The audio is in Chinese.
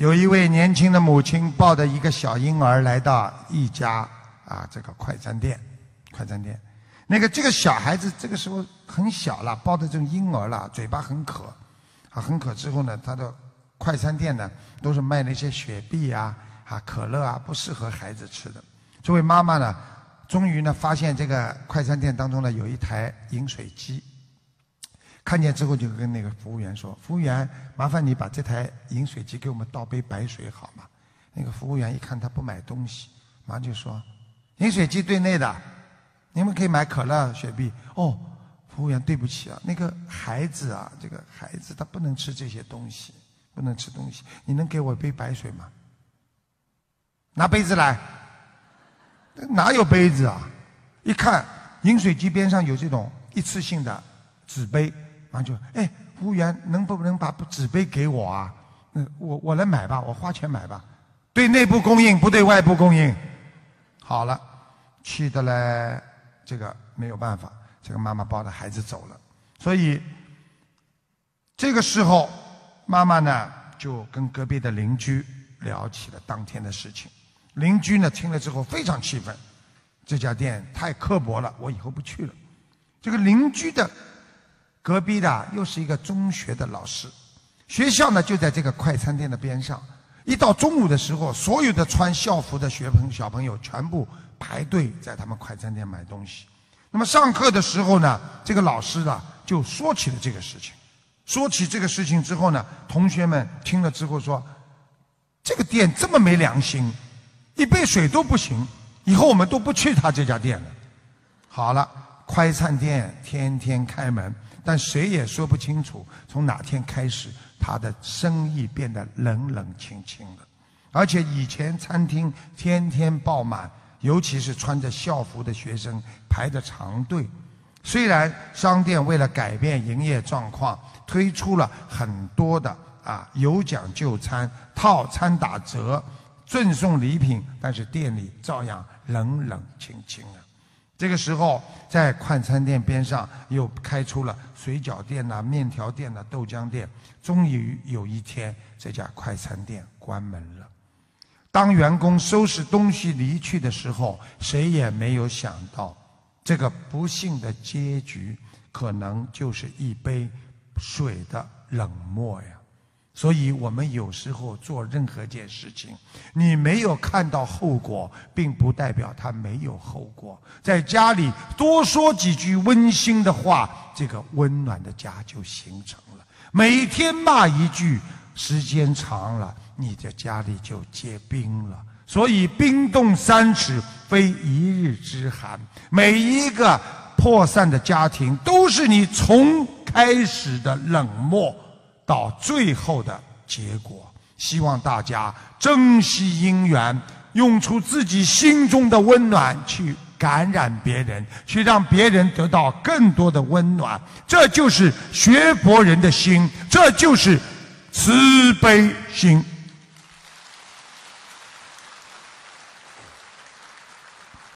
有一位年轻的母亲抱着一个小婴儿来到一家啊这个快餐店，快餐店，那个这个小孩子这个时候很小了，抱着这种婴儿了，嘴巴很渴，啊很渴之后呢，他的快餐店呢都是卖那些雪碧啊啊可乐啊不适合孩子吃的，这位妈妈呢，终于呢发现这个快餐店当中呢有一台饮水机。看见之后就跟那个服务员说：“服务员，麻烦你把这台饮水机给我们倒杯白水好吗？”那个服务员一看他不买东西，马上就说：“饮水机对内的，你们可以买可乐、雪碧。”哦，服务员对不起啊，那个孩子啊，这个孩子他不能吃这些东西，不能吃东西。你能给我一杯白水吗？拿杯子来。哪有杯子啊？一看饮水机边上有这种一次性的纸杯。完就，哎，服务员，能不能把纸杯给我啊？那我我来买吧，我花钱买吧。对内部供应，不对外部供应。好了，气得嘞，这个没有办法，这个妈妈抱着孩子走了。所以这个时候，妈妈呢就跟隔壁的邻居聊起了当天的事情。邻居呢听了之后非常气愤，这家店太刻薄了，我以后不去了。这个邻居的。隔壁的又是一个中学的老师，学校呢就在这个快餐店的边上。一到中午的时候，所有的穿校服的学朋小朋友全部排队在他们快餐店买东西。那么上课的时候呢，这个老师呢就说起了这个事情。说起这个事情之后呢，同学们听了之后说：“这个店这么没良心，一杯水都不行，以后我们都不去他这家店了。”好了，快餐店天天开门。但谁也说不清楚，从哪天开始他的生意变得冷冷清清了。而且以前餐厅天天爆满，尤其是穿着校服的学生排着长队。虽然商店为了改变营业状况，推出了很多的啊有奖就餐、套餐打折、赠送礼品，但是店里照样冷冷清清的。这个时候，在快餐店边上又开出了水饺店呐、面条店呐、豆浆店。终于有一天，这家快餐店关门了。当员工收拾东西离去的时候，谁也没有想到，这个不幸的结局，可能就是一杯水的冷漠呀。所以我们有时候做任何一件事情，你没有看到后果，并不代表它没有后果。在家里多说几句温馨的话，这个温暖的家就形成了。每天骂一句，时间长了，你的家里就结冰了。所以，冰冻三尺，非一日之寒。每一个破散的家庭，都是你从开始的冷漠。到最后的结果，希望大家珍惜姻缘，用出自己心中的温暖去感染别人，去让别人得到更多的温暖。这就是学佛人的心，这就是慈悲心。